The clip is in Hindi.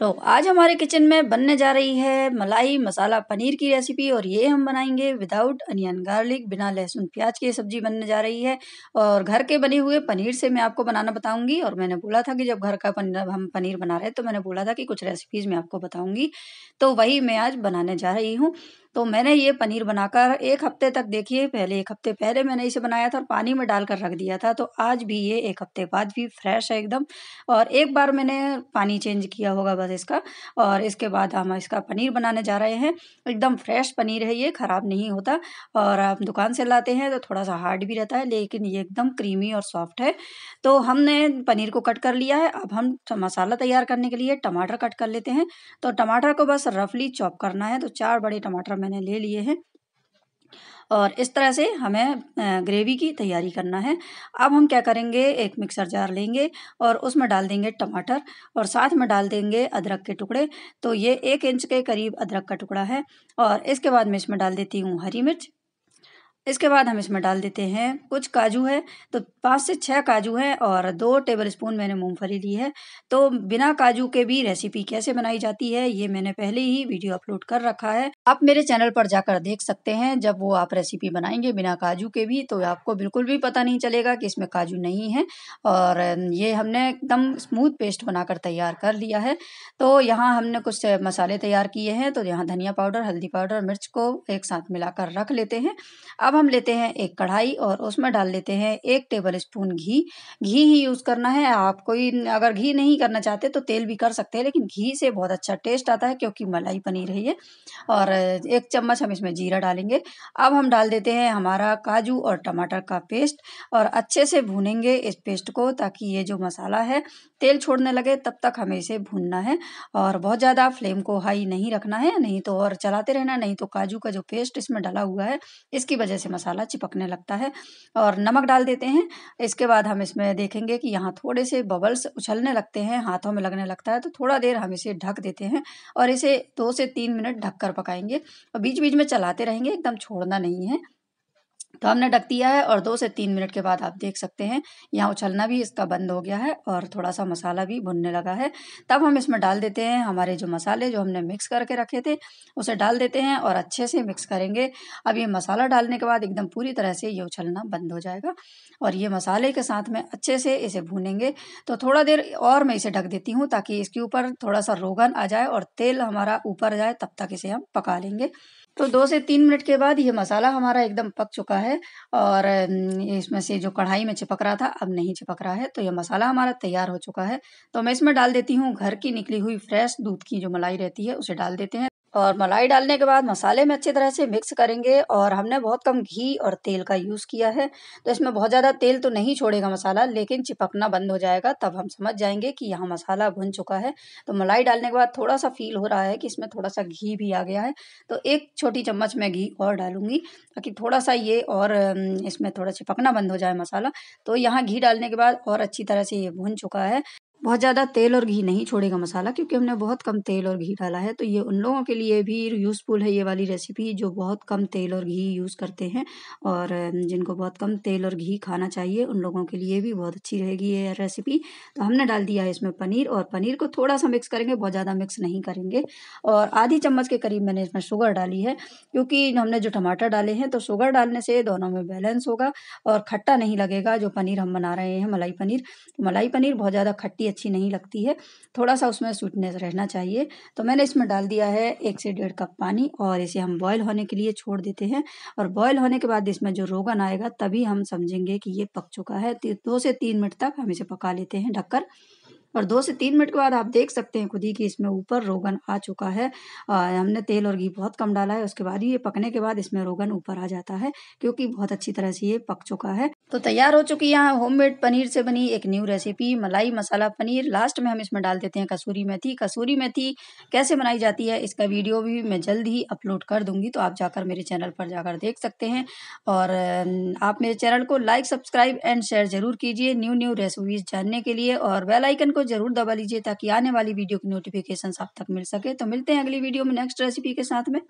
तो आज हमारे किचन में बनने जा रही है मलाई मसाला पनीर की रेसिपी और ये हम बनाएंगे विदाउट अनियन गार्लिक बिना लहसुन प्याज की सब्जी बनने जा रही है और घर के बने हुए पनीर से मैं आपको बनाना बताऊंगी और मैंने बोला था कि जब घर का पनीर हम पनीर बना रहे हैं तो मैंने बोला था कि कुछ रेसिपीज़ मैं आपको बताऊंगी तो वही मैं आज बनाने जा रही हूँ तो मैंने ये पनीर बनाकर एक हफ्ते तक देखिए पहले एक हफ्ते पहले मैंने इसे बनाया था और पानी में डालकर रख दिया था तो आज भी ये एक हफ्ते बाद भी फ्रेश है एकदम और एक बार मैंने पानी चेंज किया होगा बस इसका और इसके बाद हम इसका पनीर बनाने जा रहे हैं एकदम फ्रेश पनीर है ये ख़राब नहीं होता और हम दुकान से लाते हैं तो थोड़ा सा हार्ड भी रहता है लेकिन ये एकदम क्रीमी और सॉफ्ट है तो हमने पनीर को कट कर लिया है अब हम मसाला तैयार करने के लिए टमाटर कट कर लेते हैं तो टमाटर को बस रफली चॉप करना है तो चार बड़े टमाटर मैंने ले लिए हैं और इस तरह से हमें ग्रेवी की तैयारी करना है अब हम क्या करेंगे एक मिक्सर जार लेंगे और उसमें डाल देंगे टमाटर और साथ में डाल देंगे अदरक के टुकड़े तो ये एक इंच के करीब अदरक का टुकड़ा है और इसके बाद मैं इसमें डाल देती हूँ हरी मिर्च इसके बाद हम इसमें डाल देते हैं कुछ काजू है तो पाँच से छः काजू हैं और दो टेबल स्पून मैंने मूँगफली ली है तो बिना काजू के भी रेसिपी कैसे बनाई जाती है ये मैंने पहले ही वीडियो अपलोड कर रखा है आप मेरे चैनल पर जाकर देख सकते हैं जब वो आप रेसिपी बनाएंगे बिना काजू के भी तो आपको बिल्कुल भी पता नहीं चलेगा कि इसमें काजू नहीं है और ये हमने एकदम स्मूथ पेस्ट बनाकर तैयार कर लिया है तो यहाँ हमने कुछ मसाले तैयार किए हैं तो यहाँ धनिया पाउडर हल्दी पाउडर मिर्च को एक साथ मिलाकर रख लेते हैं अब हम लेते हैं एक कढ़ाई और उसमें डाल लेते हैं एक टेबल स्पून घी घी ही यूज़ करना है आप कोई अगर घी नहीं करना चाहते तो तेल भी कर सकते हैं लेकिन घी से बहुत अच्छा टेस्ट आता है क्योंकि मलाई पनीर है ये और एक चम्मच हम इसमें जीरा डालेंगे अब हम डाल देते हैं हमारा काजू और टमाटर का पेस्ट और अच्छे से भूनेंगे इस पेस्ट को ताकि ये जो मसाला है तेल छोड़ने लगे तब तक हमें इसे भूनना है और बहुत ज़्यादा फ्लेम को हाई नहीं रखना है नहीं तो और चलाते रहना नहीं तो काजू का जो पेस्ट इसमें डाला हुआ है इसकी वजह से मसाला चिपकने लगता है और नमक डाल देते हैं इसके बाद हम इसमें देखेंगे कि यहाँ थोड़े से बबल्स उछलने लगते हैं हाथों में लगने लगता है तो थोड़ा देर हम इसे ढक देते हैं और इसे दो से तीन मिनट ढक कर पकाएंगे और बीच बीच में चलाते रहेंगे एकदम छोड़ना नहीं है तो हमने ढक दिया है और दो से तीन मिनट के बाद आप देख सकते हैं यहाँ उछलना भी इसका बंद हो गया है और थोड़ा सा मसाला भी भुनने लगा है तब हम इसमें डाल देते हैं हमारे जो मसाले जो हमने मिक्स करके रखे थे उसे डाल देते हैं और अच्छे से मिक्स करेंगे अब ये मसाला डालने के बाद एकदम पूरी तरह से ये उछलना बंद हो जाएगा और ये मसाले के साथ में अच्छे से इसे भूनेंगे तो थोड़ा देर और मैं इसे ढक देती हूँ ताकि इसके ऊपर थोड़ा सा रोगन आ जाए और तेल हमारा ऊपर जाए तब तक इसे हम पका लेंगे तो दो से तीन मिनट के बाद ये मसाला हमारा एकदम पक चुका है और इसमें से जो कढ़ाई में चिपक रहा था अब नहीं चिपक रहा है तो यह मसाला हमारा तैयार हो चुका है तो मैं इसमें डाल देती हूँ घर की निकली हुई फ्रेश दूध की जो मलाई रहती है उसे डाल देते हैं और मलाई डालने के बाद मसाले में अच्छी तरह से मिक्स करेंगे और हमने बहुत कम घी और तेल का यूज़ किया है तो इसमें बहुत ज़्यादा तेल तो नहीं छोड़ेगा मसाला लेकिन चिपकना बंद हो जाएगा तब हम समझ जाएंगे कि यहाँ मसाला भुन चुका है तो मलाई डालने के बाद थोड़ा सा फील हो रहा है कि इसमें थोड़ा सा घी भी आ गया है तो एक छोटी चम्मच मैं घी और डालूंगी ताकि थोड़ा सा ये और इसमें थोड़ा चिपकना बंद हो जाए मसाला तो यहाँ घी डालने के बाद और अच्छी तरह से ये भुन चुका है बहुत ज़्यादा तेल और घी नहीं छोड़ेगा मसाला क्योंकि हमने बहुत कम तेल और घी डाला है तो ये उन लोगों के लिए भी यूज़फुल है ये वाली रेसिपी जो बहुत कम तेल और घी यूज़ करते हैं और जिनको बहुत कम तेल और घी खाना चाहिए उन लोगों के लिए भी बहुत अच्छी रहेगी ये रेसिपी तो हमने डाल दिया है इसमें पनीर और पनीर को थोड़ा सा मिक्स करेंगे बहुत ज़्यादा मिक्स नहीं करेंगे और आधी चम्मच के करीब मैंने इसमें शुगर डाली है क्योंकि हमने जो टमाटर डाले हैं तो शुगर डालने से दोनों में बैलेंस होगा और खट्टा नहीं लगेगा जो पनीर हम बना रहे हैं मलाई पनीर मलाई पनीर बहुत ज़्यादा खट्टी अच्छी नहीं लगती है थोड़ा सा उसमें स्वीटनेस रहना चाहिए तो मैंने इसमें डाल दिया है एक से डेढ़ कप पानी और इसे हम बॉयल होने के लिए छोड़ देते हैं और बॉयल होने के बाद इसमें जो रोगन आएगा तभी हम समझेंगे कि ये पक चुका है दो से तीन मिनट तक हम इसे पका लेते हैं ढककर और दो से तीन मिनट के बाद आप देख सकते हैं खुद ही कि इसमें ऊपर रोगन आ चुका है हमने तेल और घी बहुत कम डाला है उसके बाद ये पकने के बाद इसमें रोगन ऊपर आ जाता है क्योंकि बहुत अच्छी तरह से ये पक चुका है तो तैयार हो चुकी यहाँ होममेड पनीर से बनी एक न्यू रेसिपी मलाई मसाला पनीर लास्ट में हम इसमें डाल देते हैं कसूरी मेथी कसूरी मेथी कैसे बनाई जाती है इसका वीडियो भी मैं जल्द ही अपलोड कर दूंगी तो आप जाकर मेरे चैनल पर जाकर देख सकते हैं और आप मेरे चैनल को लाइक सब्सक्राइब एंड शेयर जरूर कीजिए न्यू न्यू रेसिपीज जानने के लिए और वेलाइकन को को जरूर दबा लीजिए ताकि आने वाली वीडियो की नोटिफिकेशन आप तक मिल सके तो मिलते हैं अगली वीडियो में नेक्स्ट रेसिपी के साथ में